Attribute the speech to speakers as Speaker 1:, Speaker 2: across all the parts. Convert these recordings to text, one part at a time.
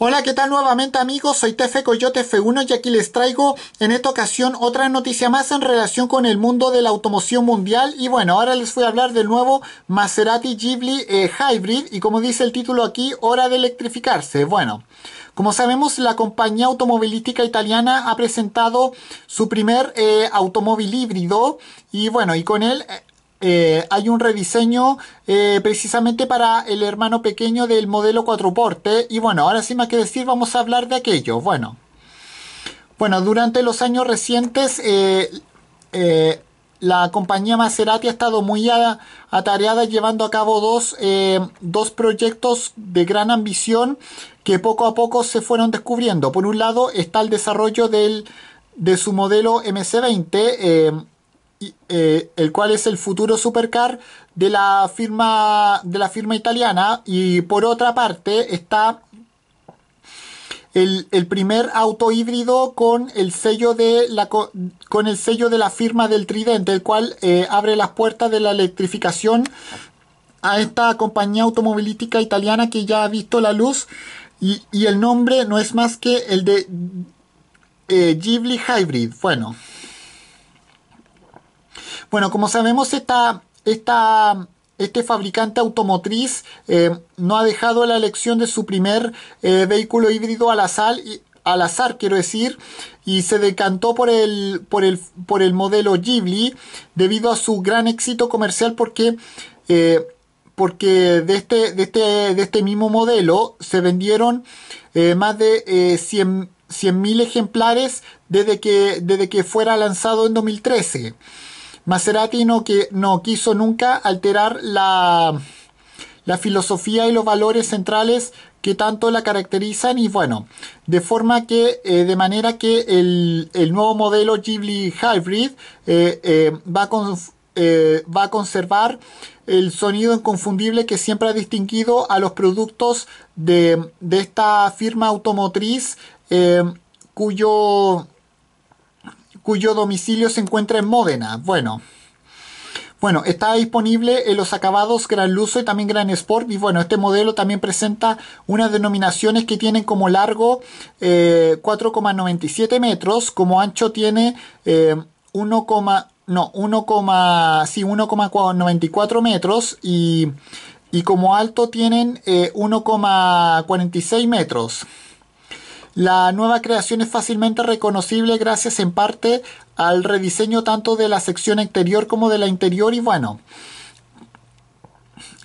Speaker 1: Hola, ¿qué tal nuevamente amigos? Soy Tefe Coyote F1 y aquí les traigo en esta ocasión otra noticia más en relación con el mundo de la automoción mundial y bueno, ahora les voy a hablar del nuevo Maserati Ghibli eh, Hybrid y como dice el título aquí, hora de electrificarse. Bueno, como sabemos, la compañía automovilística italiana ha presentado su primer eh, automóvil híbrido y bueno, y con él eh, eh, hay un rediseño eh, precisamente para el hermano pequeño del modelo porte Y bueno, ahora sí más que decir, vamos a hablar de aquello. Bueno, bueno durante los años recientes, eh, la compañía Maserati ha estado muy atareada llevando a cabo dos, proyectos de gran ambición que poco a poco se fueron descubriendo. Por un lado está el desarrollo del, de su modelo MC20 eh, el cual es el futuro supercar de la firma de la firma italiana y por otra parte está el, primer auto híbrido con el sello de la con el sello de la firma del Tridente, el cual eh, abre las puertas de la electrificación a esta compañía automovilística italiana que ya ha visto la luz y, el nombre no es más que el de eh, Ghibli Hybrid. Bueno. Bueno, como sabemos, esta, esta, este fabricante automotriz eh, no ha dejado la elección de su primer eh, vehículo híbrido al azar, al azar, quiero decir, y se decantó por el, por por el modelo Ghibli debido a su gran éxito comercial porque... Eh, porque de este, de este, de este mismo modelo se vendieron más de 100.000 ejemplares desde que, desde que fuera lanzado en 2013. Maserati no, no quiso nunca alterar la, filosofía y los valores centrales que tanto la caracterizan y bueno, de forma que, eh, de manera que el, nuevo modelo Ghibli Hybrid eh, eh, va, a conservar el sonido inconfundible que siempre ha distinguido a los productos de esta firma automotriz cuyo cuyo domicilio se encuentra en Módena. Bueno. Bueno, está disponible en los acabados Gran Luso y también Gran Sport. Y bueno, este modelo también presenta unas denominaciones que tienen como largo 4,97 eh, metros, como ancho tiene 1, eh, 1, sí, 1,94 metros y, y, como alto tienen 1,46 eh, metros. La nueva creación es fácilmente reconocible gracias en parte al rediseño tanto de la sección exterior como de la interior y bueno,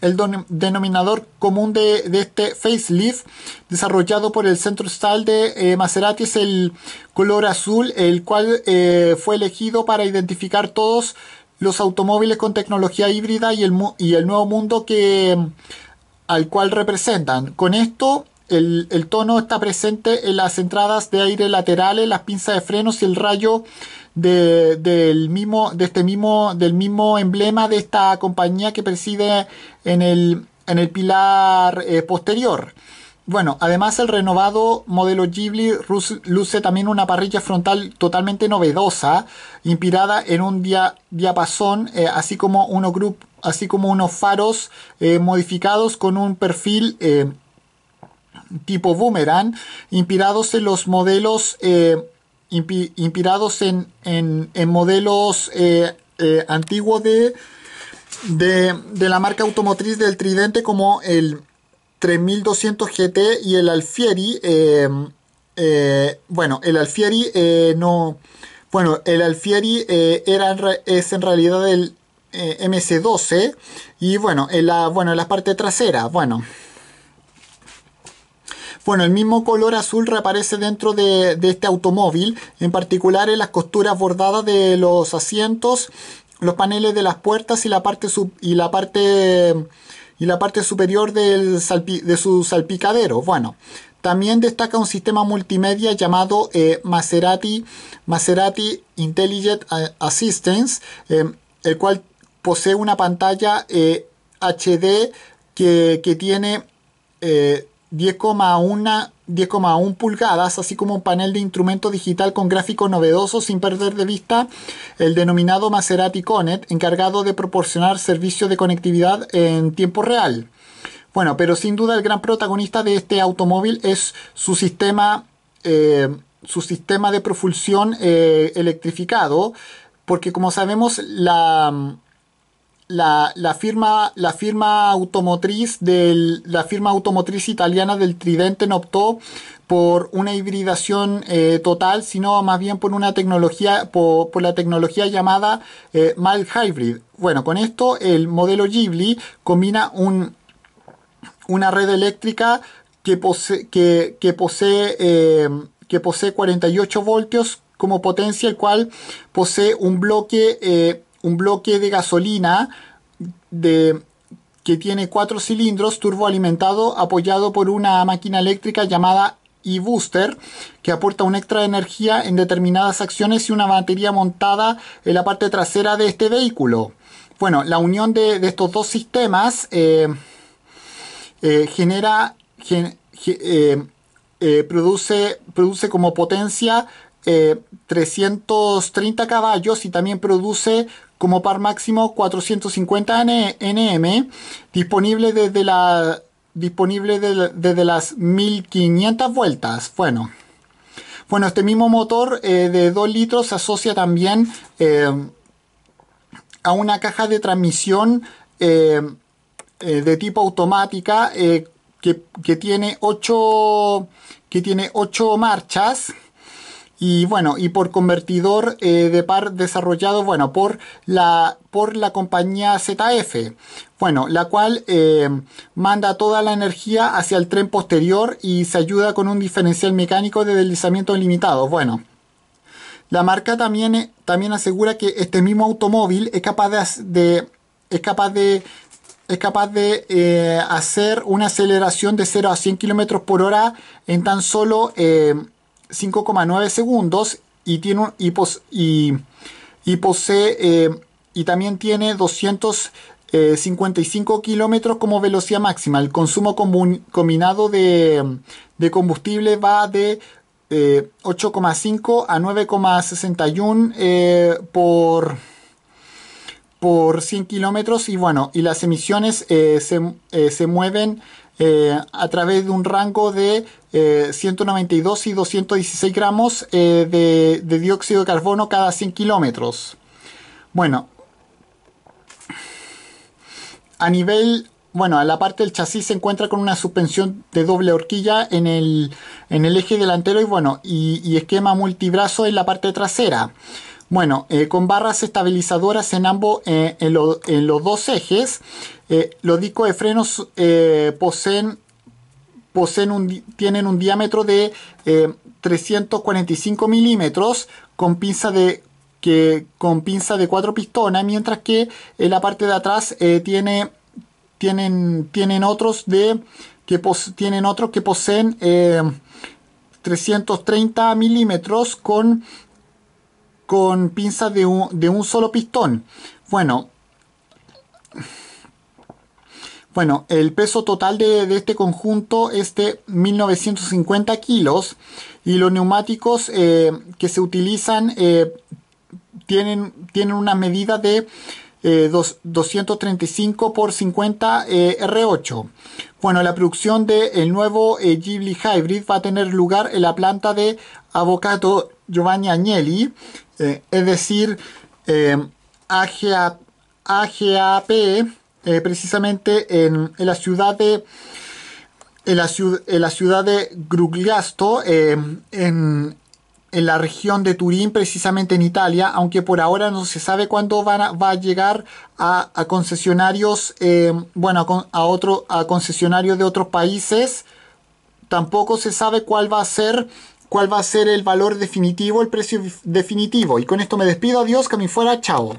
Speaker 1: el denominador común de, este facelift desarrollado por el Centro Style de eh, Maserati es el color azul, el cual eh, fue elegido para identificar todos los automóviles con tecnología híbrida y el, y el nuevo mundo que, al cual representan. Con esto el, tono está presente en las entradas de aire laterales, las pinzas de frenos y el rayo del mismo, de este mismo, del mismo emblema de esta compañía que preside en el, pilar eh, posterior. Bueno, además el renovado modelo Ghibli luce también una parrilla frontal totalmente novedosa, inspirada en un diapasón, eh, así como unos así como unos faros eh, modificados con un perfil tipo boomerang, inspirados en los modelos, eh, inspirados en, en, modelos eh, eh, antiguos de, de, la marca automotriz del Tridente como el 3200 GT y el Alfieri. bueno, el Alfieri no... Bueno, el Alfieri era, es en realidad el MC12 y bueno en, la, bueno, en la parte trasera, bueno, bueno, el mismo color azul reaparece dentro de, este automóvil, en particular en las costuras bordadas de los asientos, los paneles de las puertas y la parte, y la parte, y la parte superior de su salpicadero. Bueno, también destaca un sistema multimedia llamado eh, Maserati, Maserati Intelligent eh, Assistance, eh, el cual posee una pantalla HD que, tiene 10,1 10,1 pulgadas, así como un panel de instrumento digital con gráfico novedoso sin perder de vista el denominado Maserati Connect, encargado de proporcionar servicio de conectividad en tiempo real. Bueno, pero sin duda el gran protagonista de este automóvil es su sistema, eh, su sistema de propulsión eh, electrificado, porque como sabemos la la, firma, la firma automotriz la firma automotriz italiana del Tridente no optó por una hibridación eh, total, sino más bien por una tecnología, por, la tecnología llamada eh, mild hybrid. Bueno, con esto el modelo Ghibli combina un, una red eléctrica que posee, que, posee, eh, que posee 48 voltios como potencia, el cual posee un bloque un bloque de gasolina de, que tiene cuatro cilindros turboalimentado apoyado por una máquina eléctrica llamada e-booster que aporta un extra de energía en determinadas acciones y una batería montada en la parte trasera de este vehículo. Bueno, la unión de, estos dos sistemas eh, eh, genera, eh, produce, produce como potencia 330 caballos y también produce como par máximo 450 NM, disponible desde la disponible desde las 1500 vueltas. Bueno, bueno este mismo motor eh, de 2 litros se asocia también eh, a una caja de transmisión eh, de tipo automática que, tiene 8 que tiene 8 marchas y bueno, y por convertidor eh, de par desarrollado, bueno, por la, por la compañía ZF. Bueno, la cual eh, manda toda la energía hacia el tren posterior y se ayuda con un diferencial mecánico de deslizamiento limitado. Bueno. La marca también, también asegura que este mismo automóvil es capaz de, es capaz de es capaz de eh, hacer una aceleración de 0 a 100 km por hora en tan solo 5,9 segundos y, tiene y, posee eh, y también tiene 255 eh, kilómetros como velocidad máxima. El consumo combinado de, combustible va de 8,5 eh, a 9,61 por, por 100 kilómetros y bueno, y las emisiones se, mueven a través de un rango de 192 eh, y 216 gramos eh, de, dióxido de carbono cada 100 kilómetros. Bueno, a nivel, bueno, a la parte del chasis se encuentra con una suspensión de doble horquilla en el, en el eje delantero y bueno, y, esquema multibrazo en la parte trasera. Bueno, eh, con barras estabilizadoras en ambos, en, los dos ejes, los discos de frenos poseen poseen un, tienen un diámetro de 345 eh, milímetros con pinza de que con pinza de cuatro pistones mientras que en la parte de atrás eh, tiene, tienen, tienen otros de que otros que poseen 330 eh, milímetros con con pinzas de un, de un solo pistón bueno bueno, el peso total de, este conjunto es de 1950 kilos y los neumáticos eh, que se utilizan eh, tienen, una medida de 235 eh, por 50 R8. Bueno, la producción del nuevo Ghibli Hybrid va a tener lugar en la planta de Avocado Giovanni Agnelli, es decir, AGAPE. AGAP eh, precisamente en, la ciudad de en la, de Grugliasto, em, en, la región de Turín, precisamente en Italia, aunque por ahora no se sabe cuándo van va a llegar a, concesionarios, em, bueno, a, otro, a concesionarios de otros países. Tampoco se sabe cuál va a ser cuál va a ser el valor definitivo, el precio definitivo. Y con esto me despido, adiós, que me fuera, chao.